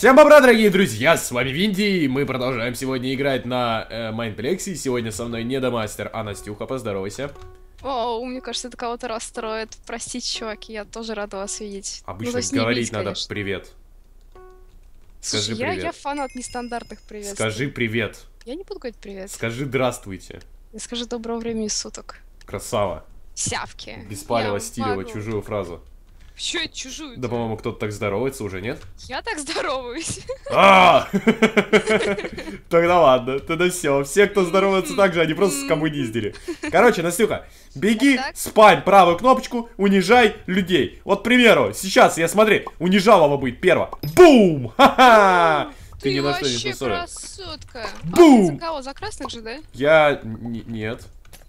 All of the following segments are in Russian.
Всем бобра, дорогие друзья, с вами Винди, и мы продолжаем сегодня играть на э, Майнплексе. Сегодня со мной не Домастер, а Настюха, поздоровайся. О, мне кажется, это кого-то расстроит. Простите, чуваки, я тоже рада вас видеть. Обычно ну, говорить видеть, надо «привет». Скажи Слушай, привет. Я, я фанат нестандартных приветствий. Скажи «привет». Я не буду говорить «привет». Скажи «здравствуйте». Я скажу «доброго времени суток». Красава. Сявки. Беспалево стилево чужую фразу. Че, это чужую? Да, по-моему, кто-то так здоровается уже, нет? Я так здороваюсь. А! Тогда ладно, тогда все. Все, кто здоровается так же, они просто с кому-низи скоммуниздили. Короче, Настюха, беги, спам правую кнопочку, унижай людей. Вот, к примеру, сейчас я, смотри, унижал его будет перво. Бум! Ха-ха! Ты, ни на что не способен. красотка. А Бум! за кого? За красных же, да? Я... нет.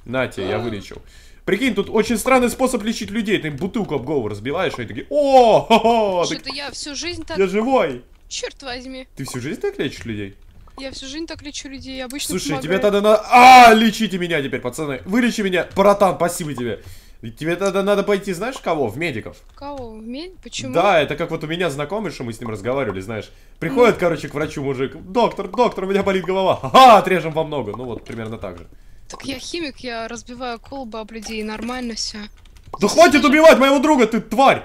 Нате, я а. вылечил. Прикинь, тут очень странный способ лечить людей. Ты им бутылку об голову разбиваешь, и они такие, о, хо -хо, Что-то так... я всю жизнь так... Я живой. Черт возьми. Ты всю жизнь так лечишь людей? Я всю жизнь так лечу людей, я обычно Слушай, помогаю. тебе тогда надо... А, лечите меня теперь, пацаны. Вылечи меня. Братан, спасибо тебе. Тебе тогда надо пойти, знаешь, кого? В медиков. Кого? В мед? Почему? Да, это как вот у меня знакомый, что мы с ним разговаривали, знаешь. Приходит, mm. короче, к врачу мужик. Доктор, доктор, у меня болит голова. Ага, отрежем вам много. Ну вот, примерно так же. Так я химик, я разбиваю колбы об людей, нормально все. Да хватит убивать моего друга, ты тварь!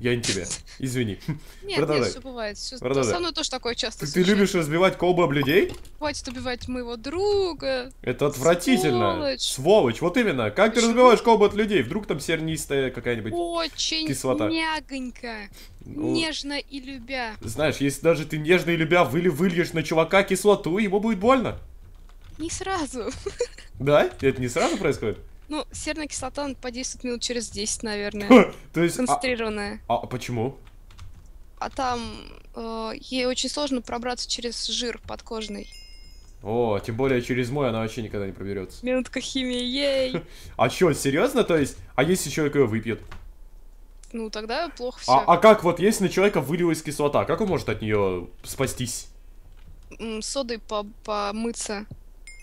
Я не тебе. Извини. Нет, Продолжай. нет, все бывает. Все... Продолжай. Со мной тоже такое часто Ты, ты любишь разбивать колбы об людей? Хватит убивать моего друга. Это отвратительно. Сволочь. Сволочь, вот именно. Как Почему? ты разбиваешь колбы от людей? Вдруг там сернистая какая-нибудь Очень кислота. нягонько. Ну, нежно и любя. Знаешь, если даже ты нежно и любя выли выльешь на чувака кислоту, ему будет больно. Не сразу. Да? Это не сразу происходит? Ну, серная кислота он подействует минут через 10, наверное. То есть... А Концентрированная. А, а почему? А там э, ей очень сложно пробраться через жир подкожный. О, тем более через мой она вообще никогда не проберется. Минутка химии, ей! А что, серьезно? То есть, а если человек ее выпьет? Ну, тогда плохо все. А, а как вот, если на человека вылилась кислота, как он может от нее спастись? Содой по помыться.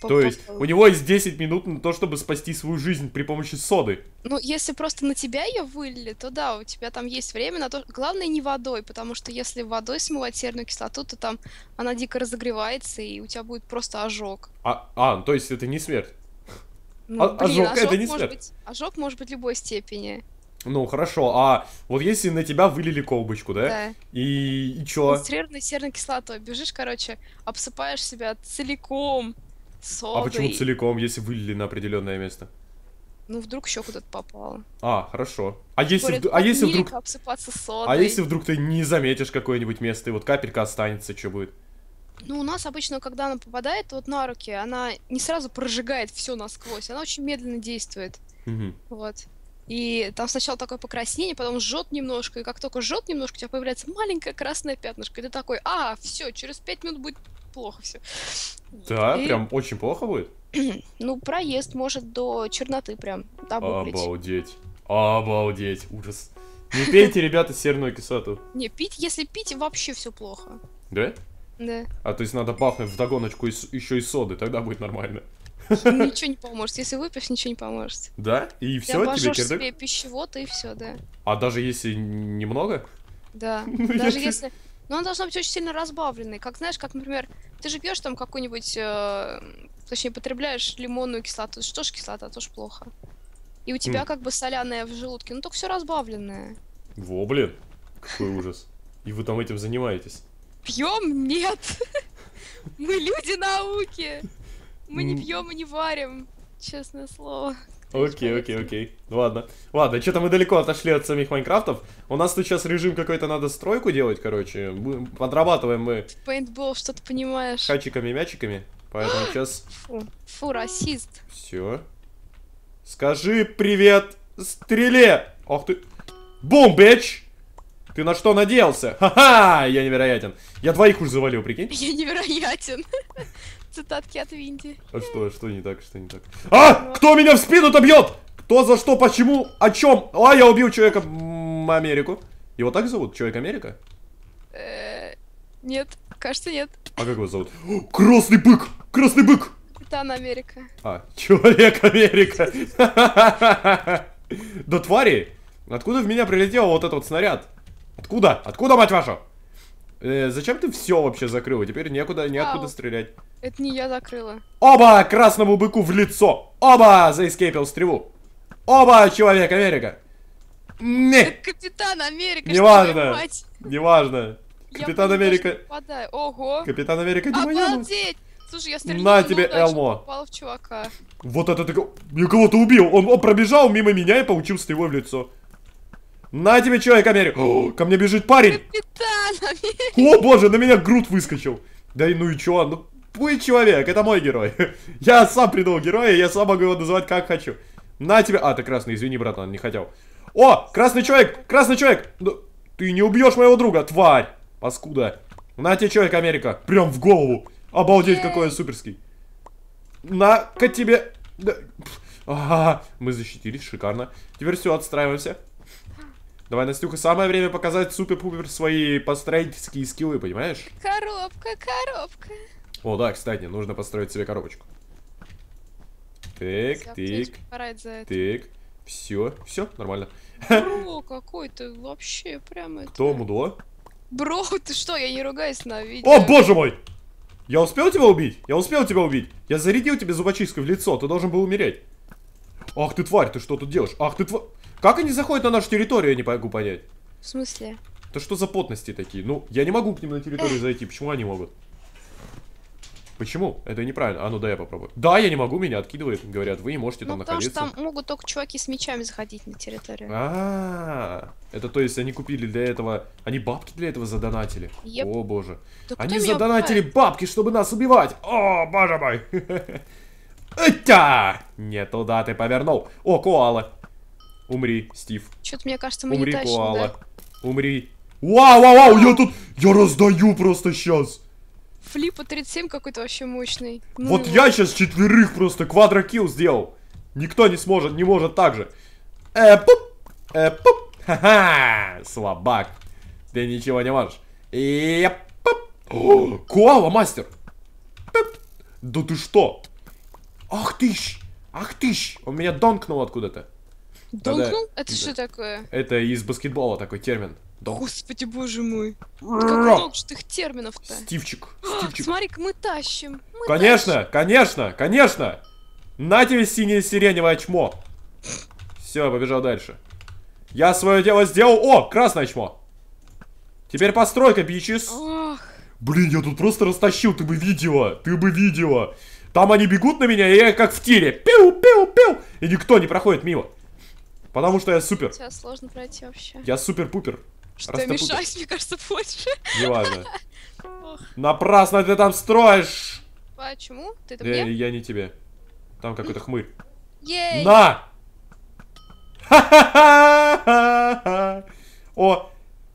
То есть у него есть 10 минут на то, чтобы спасти свою жизнь при помощи соды. Ну, если просто на тебя ее вылили, то да, у тебя там есть время на то. Главное не водой, потому что если водой смывать серную кислоту, то там она дико разогревается, и у тебя будет просто ожог. А, а то есть это не смерть. Ну, а, блин, ожог, ожог это не смерть. Быть, ожог может быть любой степени. Ну, хорошо, а вот если на тебя вылили колбочку, да? Да. И, и чё? Концентрированной серной кислотой. Бежишь, короче, обсыпаешь себя целиком согой. А почему целиком, если вылили на определенное место? Ну, вдруг еще куда-то попало. А, хорошо. А если, а если вдруг... обсыпаться содой. А если вдруг ты не заметишь какое-нибудь место, и вот капелька останется, что будет? Ну, у нас обычно, когда она попадает вот на руки, она не сразу прожигает все насквозь, она очень медленно действует. Угу. Вот. И там сначала такое покраснение, потом жжет немножко, и как только жжет немножко, у тебя появляется маленькое красное пятнышко, и ты такой, а, все, через пять минут будет плохо все. Да, и... прям очень плохо будет? ну, проезд может до черноты прям добуклить. Обалдеть. Обалдеть, ужас. Не пейте, ребята, серную кислоту. Не, пить, если пить, вообще все плохо. Да? Да. А то есть надо пахнуть в догоночку еще и соды, тогда будет нормально. Ничего не поможет. Если выпьешь, ничего не поможет. Да? И все, Ты тебе кирдык? себе пищевод и все, да. А даже если немного? Да. Ну, даже если... Но она должна быть очень сильно разбавленной. Как знаешь, как, например, ты же пьешь там какую-нибудь, э, точнее, потребляешь лимонную кислоту. Что ж кислота, тоже плохо. И у тебя mm. как бы соляная в желудке, ну только все разбавленное. Во, блин, какой ужас. И вы там этим занимаетесь? Пьем? Нет. Мы люди науки. Мы не пьем и не варим, честное слово. Окей, окей, окей. Ладно. Ладно, что-то мы далеко отошли от самих Майнкрафтов. У нас тут сейчас режим какой-то надо стройку делать, короче. Подрабатываем мы. Пейнтбол, что ты понимаешь? Хачиками, мячиками. Поэтому сейчас... Фу, фу, расист. Все. Скажи привет стреле. Ох ты. Бум, бич! Ты на что надеялся? Ха-ха! Я невероятен. Я двоих уже завалил, прикинь? Я невероятен. Цитатки от Винди. А что, что не так, что не так? А! Кто меня в спину-то бьет? Кто за что, почему, о чем? А, я убил человека Америку. Его так зовут? Человек Америка? Э, нет, кажется, нет. А как его зовут? Красный бык! Красный бык! Капитан Америка. А, Человек Америка. Да твари! Откуда в меня прилетел вот этот снаряд? Откуда? Откуда, мать ваша? Э, зачем ты все вообще закрыла? Теперь некуда, неоткуда Ау. стрелять. Это не я закрыла. Оба! Красному быку в лицо! Оба! Заэскейпил стрелу! Оба! Человек Америка! Не! Так капитан Америка, Неважно! Неважно! Капитан я Америка... Попадаю. Ого! Капитан Америка, Обалдеть! Слушай, я стрелял На тебе, удачно, Элмо. Попал в чувака. Вот это ты... Я кого-то убил. Он, он пробежал мимо меня и получил стрелой в лицо. На тебе, человек, Америка. О, ко мне бежит парень. Капитан! О боже, на меня груд выскочил. Да и ну и чё, ну пусть человек, это мой герой. Я сам придумал героя, я сам могу его называть как хочу. На тебе, а ты красный, извини, братан, не хотел. О, красный человек, красный человек. Ну, ты не убьешь моего друга, тварь. Паскуда. На тебе, человек, Америка. Прям в голову. Обалдеть, какой он суперский. На-ка тебе... Да. Ага, мы защитились, шикарно. Теперь все, отстраиваемся. Давай, Настюха, самое время показать супер-пупер свои построительские скиллы, понимаешь? Коробка, коробка. О, да, кстати, нужно построить себе коробочку. Так, тык, тык. Все, все, нормально. Бро, какой ты вообще прям Кто, мудло? Бро, ты что, я не ругаюсь на видео. О, боже мой! Я успел тебя убить? Я успел тебя убить? Я зарядил тебе зубочисткой в лицо, ты должен был умереть. Ах ты тварь, ты что тут делаешь? Ах ты тварь... Как они заходят на нашу территорию, я не могу понять. В смысле? Это что за потности такие? Ну, я не могу к ним на территорию зайти. Почему они могут? Почему? Это неправильно. А ну да, я попробую. Да, я не могу, меня откидывает. Говорят, вы не можете ну, там потому находиться. Потому что там могут только чуваки с мечами заходить на территорию. А, это то есть они купили для этого, они бабки для этого задонатили. О боже, они задонатили бабки, чтобы нас убивать. О боже мой. Нет, туда ты повернул. О, коала. Умри, Стив. Что-то мне кажется, мы Умри, не тащим, Да? Умри. Вау, вау, вау, я тут... Я раздаю просто сейчас. Флипа 37 какой-то вообще мощный. Ну вот его. я сейчас четверых просто квадрокилл сделал. Никто не сможет, не может так же. Э, пуп, э, пуп. Ха-ха, слабак. Ты ничего не можешь. И пуп. Куала, мастер. Пуп. Да ты что? Ах ты ж, ах ты ж. Он меня донкнул откуда-то. Донкнул? Это да. что такое? Это из баскетбола такой термин. Донк. Господи, боже мой. Как много же их терминов-то. Стивчик. А, Стивчик. Смотри-ка, мы тащим. Мы конечно, тащим. конечно, конечно. На тебе синее сиреневое чмо. Все, побежал дальше. Я свое дело сделал. О, красное чмо. Теперь постройка, бичис. Ох. Блин, я тут просто растащил, ты бы видела, ты бы видела. Там они бегут на меня, и я как в тире. Пиу, пиу, пиу. И никто не проходит мимо. Потому что я супер. Тебя сложно пройти вообще. Я супер-пупер. Что Растопутер. мешаешь, мне кажется, больше. Не важно. Напрасно ты там строишь! Почему? А ты там? я, Я не тебе. Там какой-то хмырь. Ей! На! О,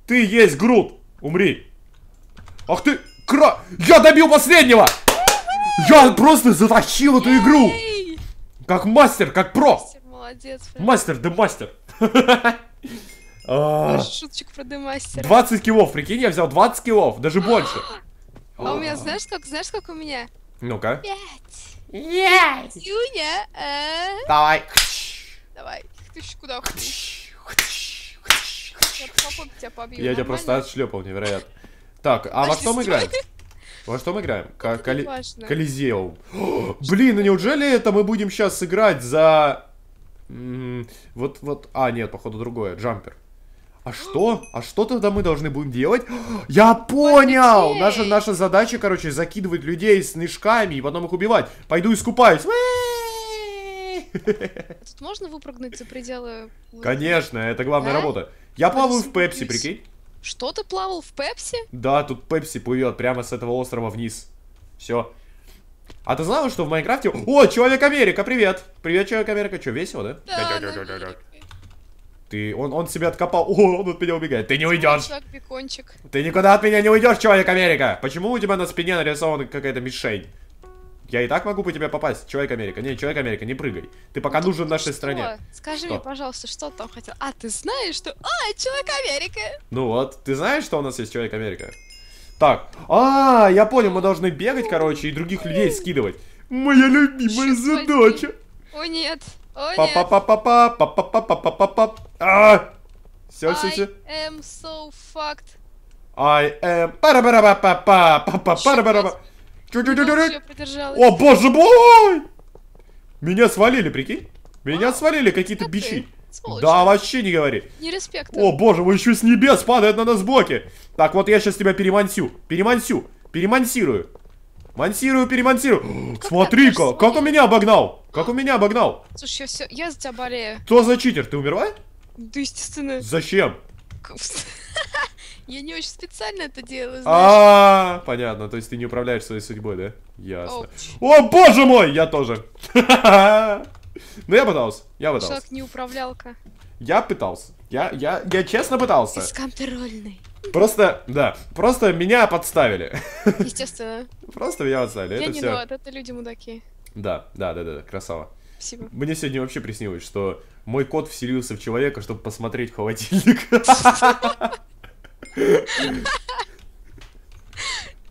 ты есть груд, Умри! Ах ты! Кра... Я добил последнего! Я просто затащил эту игру! Как мастер, как про! молодец. Фред. Мастер, демастер. А. Шуточек про демастер. 20 килов, прикинь, я взял 20 килов, даже а, больше. А у меня, знаешь, как, знаешь, как у меня? Ну-ка. Пять. Пять. Юня. Э. Давай. Давай. Ты куда хочешь? Я тебя просто отшлепал, невероятно. Так, а во что мы играем? Во что мы играем? Коли... Колизеум. Блин, ну неужели это мы будем сейчас играть за вот, вот, а, нет, походу другое, джампер. А что? А что тогда мы должны будем делать? Я понял! Наша, наша задача, короче, закидывать людей с нышками и потом их убивать. Пойду искупаюсь. Тут можно выпрыгнуть за пределы... Конечно, это главная работа. Я плаваю в Пепси, прикинь. Что, ты плавал в Пепси? Да, тут Пепси плывет прямо с этого острова вниз. Все. А ты знала, что в Майнкрафте... О, Человек Америка, привет! Привет, Человек Америка. Что, весело, да? Да, да, да, да. Ты, он, он себя откопал. О, он от меня убегает. Ты не уйдешь. Человек Бекончик. Ты никуда от меня не уйдешь, Человек Америка. Почему у тебя на спине нарисована какая-то мишень? Я и так могу по тебе попасть, Человек Америка. Не, Человек Америка, не прыгай. Ты пока ну, нужен нашей что? стране. Скажи что? мне, пожалуйста, что там хотел. А, ты знаешь, что... А, Человек Америка. Ну вот, ты знаешь, что у нас есть Человек Америка? Так. А, я понял, мы должны бегать, короче, и других людей скидывать. Моя любимая задача. О нет. О нет. па па па па па па па па па па па Все, все, все. I am so fucked. I am... пара пара па па па па па пара пара па О, боже мой! Меня свалили, прикинь? Меня а? свалили какие-то бичи сволочь. Да, вообще не говори. Не респект. О, боже, вы еще с небес падает на нас боки. Так, вот я сейчас тебя перемансю. Перемансю. Перемансирую. Мансирую, перемансирую. Смотри-ка, как он меня обогнал. Как он меня обогнал. Слушай, я, все, я за тебя болею. Кто за читер? Ты умерла? Да, естественно. Зачем? Я не очень специально это делаю, А, понятно. То есть ты не управляешь своей судьбой, да? Ясно. О, боже мой, я тоже. Ну, я пытался, я пытался. Человек не управлялка. Я пытался. Я, я, я честно пытался. Бесконтрольный. Просто, да, просто меня подставили. Естественно. Просто меня подставили. Я это не все... это люди мудаки. Да, да, да, да, красава. Спасибо. Мне сегодня вообще приснилось, что мой кот вселился в человека, чтобы посмотреть холодильник.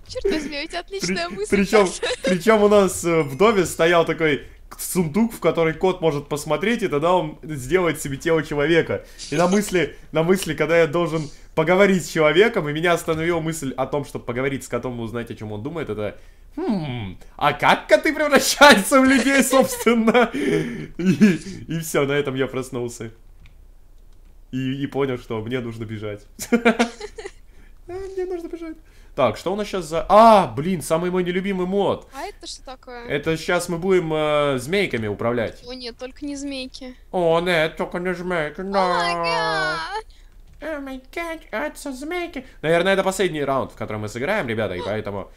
Черт возьми, у тебя отличная мысль. Причем, причем у нас э, в доме стоял такой сундук, в который кот может посмотреть, и тогда он сделает себе тело человека. И на мысли, на мысли, когда я должен поговорить с человеком, и меня остановила мысль о том, чтобы поговорить с котом и узнать, о чем он думает, это... Хм, а как коты превращаются в людей, собственно? И, и все, на этом я проснулся. И, и понял, что мне нужно бежать мне нужно бежать. Так, что у нас сейчас за... А, блин, самый мой нелюбимый мод. А это что такое? Это сейчас мы будем э, змейками управлять. О, нет, только не змейки. О, нет, только не змейки. No. О май гад, это змейки. Наверное, это последний раунд, в котором мы сыграем, ребята, и а! поэтому...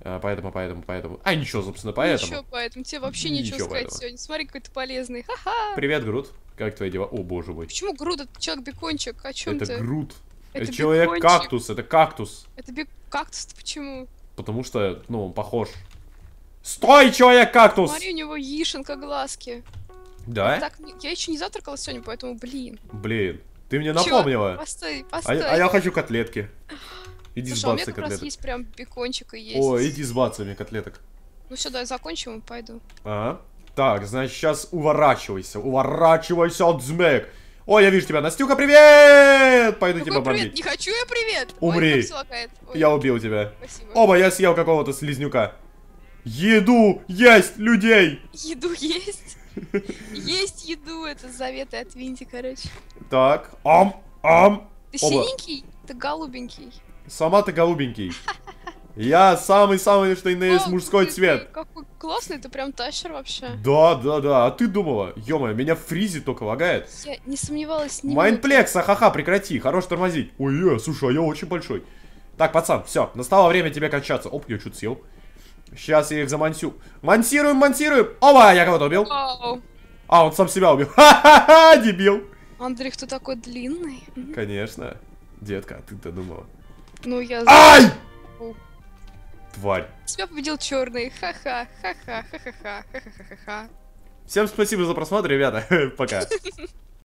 Э, поэтому, поэтому, поэтому. А ничего, собственно, поэтому. Ничего, поэтому. Тебе вообще ничего, ничего сказать поэтому. сегодня. Смотри, какой ты полезный. Ха-ха. Привет, Грут. Как твои дела? О, боже мой. Почему Грут? Это человек-бекончик. О чем это ты? Это Грут. Это человек-кактус, это кактус. Это биг кактус почему? Потому что, ну, он похож. Стой, человек-кактус! Смотри, у него яишенка глазки. Да? Так, я еще не завтракала сегодня, поэтому, блин. Блин, ты мне напомнила. Чё? Постой, постой. А, а я хочу котлетки. Иди Слушай, с бацами а у меня как котлеток. раз есть прям бекончик и есть. О, иди с мне котлеток. Ну все, давай закончим и пойду. Ага. Так, значит, сейчас уворачивайся. Уворачивайся от змея. О, я вижу тебя, Настюха, привет! Пойду Какой тебя бомбить. Привет? Не хочу я привет! Умри! Ой, Я убил тебя. Спасибо. Оба, я съел какого-то слизнюка. Еду есть людей! Еду есть? Есть еду, это заветы от Винди, короче. Так, ам, ам. Ты синенький, ты голубенький. Сама ты голубенький. Я самый-самый, что и на есть ну, мужской цвет. какой классный, ты прям тащер вообще. Да, да, да. А ты думала? ё меня фризи только лагает. Я не сомневалась. Майнплекс, ха-ха, прекрати, хорош тормозить. Ой, э, слушай, а я очень большой. Так, пацан, все, настало время тебе кончаться. Оп, я что-то съел. Сейчас я их замансю. Монтируем, монтируем. Опа, я кого-то убил. А, он сам себя убил. Ха-ха-ха, дебил. Андрей, кто такой длинный? Конечно. Детка, а ты-то думала. Ну, я... Ай! тварь. Тебя победил черный. Ха-ха, ха-ха, ха-ха-ха, ха-ха-ха. Всем спасибо за просмотр, ребята. Пока.